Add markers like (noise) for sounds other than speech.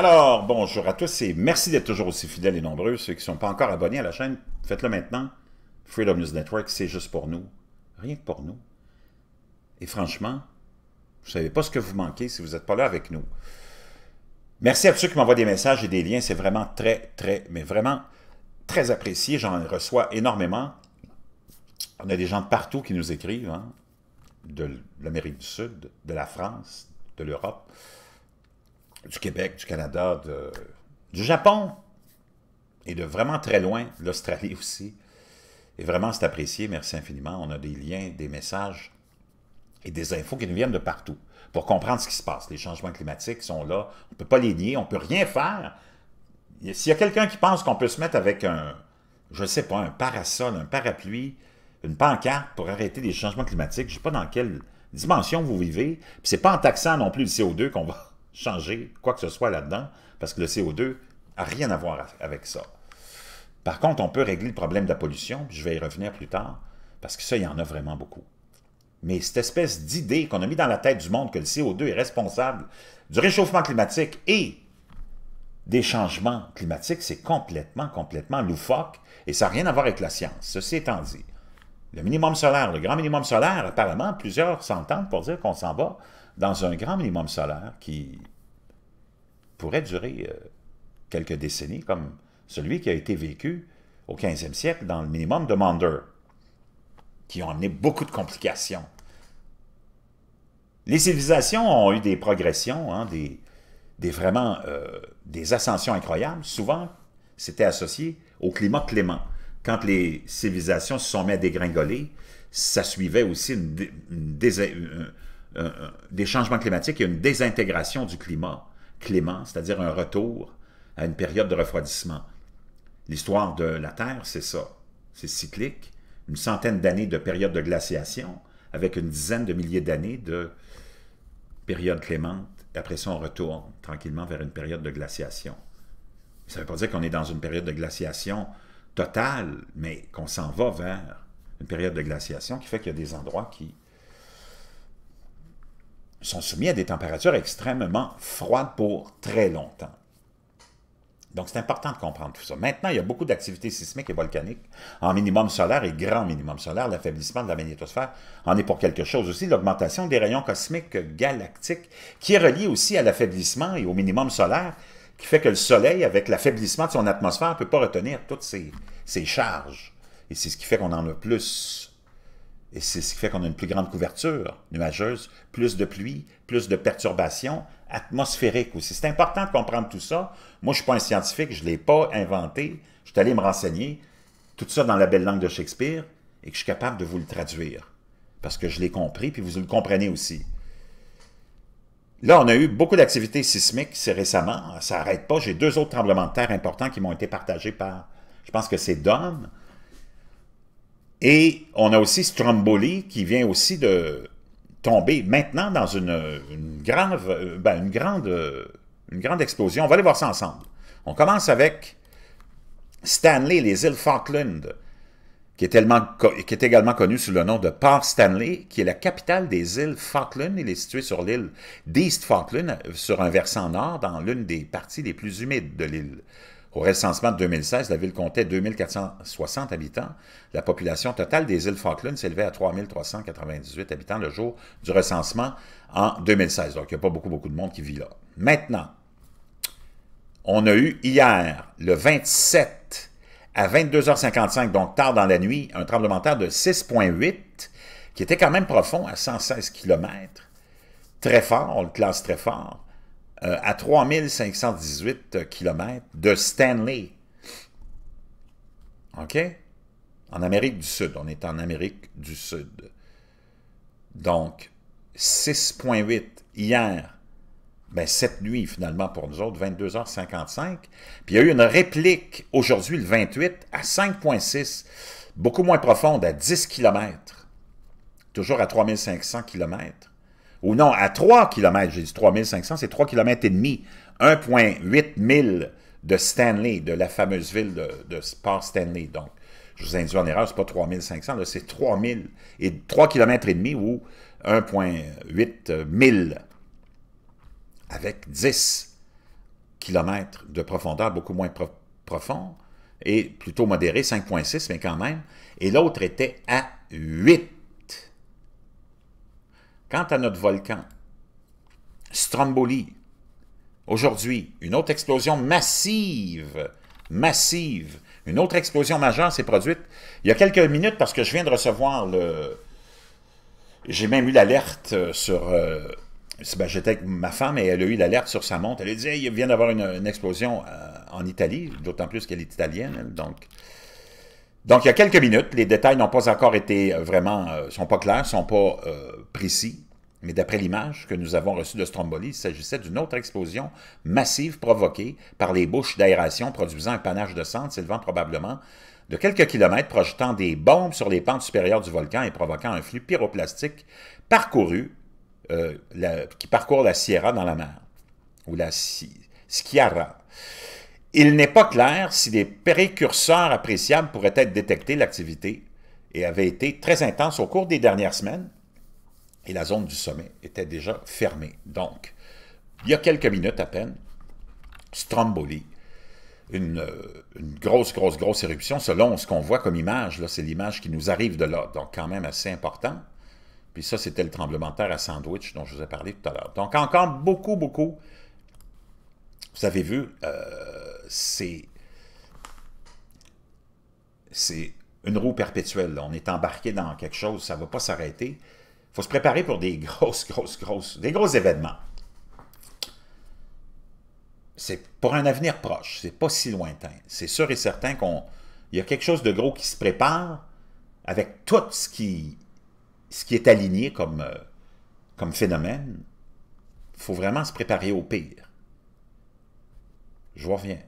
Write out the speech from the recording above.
Alors, bonjour à tous et merci d'être toujours aussi fidèles et nombreux. Ceux qui ne sont pas encore abonnés à la chaîne, faites-le maintenant. Freedom News Network, c'est juste pour nous. Rien que pour nous. Et franchement, vous ne savez pas ce que vous manquez si vous n'êtes pas là avec nous. Merci à tous ceux qui m'envoient des messages et des liens. C'est vraiment très, très, mais vraiment très apprécié. J'en reçois énormément. On a des gens de partout qui nous écrivent, hein, de l'Amérique du Sud, de la France, de l'Europe du Québec, du Canada, du Japon et de vraiment très loin, l'Australie (laughs) aussi. Et vraiment, c'est apprécié. Merci infiniment. On a des liens, des messages et des infos qui nous viennent de partout pour comprendre ce qui se passe. Les changements climatiques sont là. On ne peut pas les nier. On ne peut rien faire. S'il y a quelqu'un qui pense qu'on peut se mettre avec un, je ne sais pas, un parasol, un parapluie, une pancarte pour arrêter les changements climatiques, je ne sais pas dans quelle dimension vous vivez. Puis c'est pas en taxant non plus le CO2 qu'on va changer quoi que ce soit là-dedans, parce que le CO2 n'a rien à voir avec ça. Par contre, on peut régler le problème de la pollution, puis je vais y revenir plus tard, parce que ça, il y en a vraiment beaucoup. Mais cette espèce d'idée qu'on a mis dans la tête du monde que le CO2 est responsable du réchauffement climatique et des changements climatiques, c'est complètement, complètement loufoque et ça n'a rien à voir avec la science. Ceci étant dit, le minimum solaire, le grand minimum solaire, apparemment, plusieurs s'entendent pour dire qu'on s'en va dans un grand minimum solaire qui pourrait durer euh, quelques décennies, comme celui qui a été vécu au 15e siècle dans le minimum de Mander, qui ont amené beaucoup de complications. Les civilisations ont eu des progressions, hein, des, vraiment euh, des ascensions incroyables. Souvent, c'était associé au climat clément quand les civilisations se sont mises à dégringoler, ça suivait aussi euh, euh, euh, des changements climatiques et une désintégration du climat clément, c'est-à-dire un retour à une période de refroidissement. L'histoire de la Terre, c'est ça. C'est cyclique. Une centaine d'années de période de glaciation, avec une dizaine de milliers d'années de période clémente. Après ça, on retourne tranquillement vers une période de glaciation. Ça ne veut pas dire qu'on est dans une période de glaciation total mais qu'on s'en va vers une période de glaciation qui fait qu'il y a des endroits qui sont soumis à des températures extrêmement froides pour très longtemps. Donc, c'est important de comprendre tout ça. Maintenant, il y a beaucoup d'activités sismiques et volcaniques en minimum solaire et grand minimum solaire. L'affaiblissement de la magnétosphère en est pour quelque chose aussi. L'augmentation des rayons cosmiques galactiques qui est reliée aussi à l'affaiblissement et au minimum solaire qui fait que le Soleil, avec l'affaiblissement de son atmosphère, ne peut pas retenir toutes ses, charges. Et c'est ce qui fait qu'on en a plus. Et c'est ce qui fait qu'on a une plus grande couverture nuageuse, plus de pluie, plus de perturbations atmosphériques aussi. C'est important de comprendre tout ça. Moi, je ne suis pas un scientifique, je ne l'ai pas inventé. Je suis allé me renseigner, tout ça dans la belle langue de Shakespeare, et que je suis capable de vous le traduire. Parce que je l'ai compris, puis vous le comprenez aussi. Là, on a eu beaucoup d'activités sismiques récemment. Ça n'arrête pas. J'ai deux autres tremblements de terre importants qui m'ont été partagés par, je pense que c'est Dom. Et on a aussi Stromboli qui vient aussi de tomber maintenant dans une, grave, euh, ben, une, grande, euh, une grande explosion. On va aller voir ça ensemble. On commence avec Stanley, les îles Falkland qui est, également connu sous le nom de Port Stanley, qui est la capitale des îles Falkland. Il est situé sur l'île d'East Falkland, sur un versant nord, dans l'une des parties les plus humides de l'île. Au recensement de 2016, la ville comptait 2460 habitants. La population totale des îles Falkland s'élevait à 3398 habitants le jour du recensement en 2016. Donc, il n'y a pas beaucoup, beaucoup de monde qui vit là. Maintenant, on a eu hier, le 27 à 22h55, donc tard dans la nuit, un tremblement de terre de 6,8, qui était quand même profond, à 116 km, très fort, on le classe très fort, euh, à 3518 km de Stanley. OK? En Amérique du Sud, on est en Amérique du Sud. Donc, 6,8 hier, ben, cette nuit, finalement, pour nous autres, 22h55. Puis il y a eu une réplique aujourd'hui, le 28, à 5,6, beaucoup moins profonde, à 10 km. Toujours à 3500 km. Ou non, à 3 km, j'ai dit 3500, c'est 3 km et demi. 1,8 mille de Stanley, de la fameuse ville de, de Port Stanley. Donc, je vous induis en erreur, c'est pas 3500, c'est 3000 et 3 km et demi ou 1,8 mille avec 10 km de profondeur, beaucoup moins profond, et plutôt modéré, 5,6, mais quand même, et l'autre était à 8. Quant à notre volcan, Stromboli, aujourd'hui, une autre explosion massive, massive, une autre explosion majeure s'est produite il y a quelques minutes parce que je viens de recevoir le... J'ai même eu l'alerte euh, sur... Euh, ben, j'étais avec ma femme et elle a eu l'alerte sur sa montre. Elle a dit il vient d'avoir une, une, explosion euh, en Italie, d'autant plus qu'elle est italienne. donc. donc, il y a quelques minutes, les détails n'ont pas encore été euh, vraiment. Euh, sont pas clairs, sont pas précis. Mais d'après l'image que nous avons reçue de Stromboli, il s'agissait d'une autre explosion massive provoquée par les bouches d'aération produisant un panache de cendres s'élevant probablement de quelques kilomètres, projetant des bombes sur les pentes supérieures du volcan et provoquant un flux pyroplastique parcouru euh, qui parcourt la Sierra dans la mer, ou la Sierra. Il n'est pas clair si des précurseurs appréciables pourraient être détectés. L'activité et avait été très intense au cours des dernières semaines et la zone du sommet était déjà fermée. Donc, il y a quelques minutes à peine, Stromboli, une, euh, grosse, grosse, grosse éruption, selon ce qu'on voit comme image, c'est l'image qui nous arrive de là, donc quand même assez important. Puis ça, c'était le tremblement de terre à Sandwich dont je vous ai parlé tout à l'heure. Donc encore beaucoup, beaucoup. Vous avez vu, euh, c'est c'est une roue perpétuelle. On est embarqué dans quelque chose, ça ne va pas s'arrêter. Il faut se préparer pour des (laughs) grosses, grosses, grosses, des gros événements. C'est pour un avenir proche, c'est pas si lointain. C'est sûr et certain qu'il y a quelque chose de gros qui se prépare avec tout ce qui ce qui est aligné comme, euh, comme phénomène, il faut vraiment se préparer au pire. Je reviens.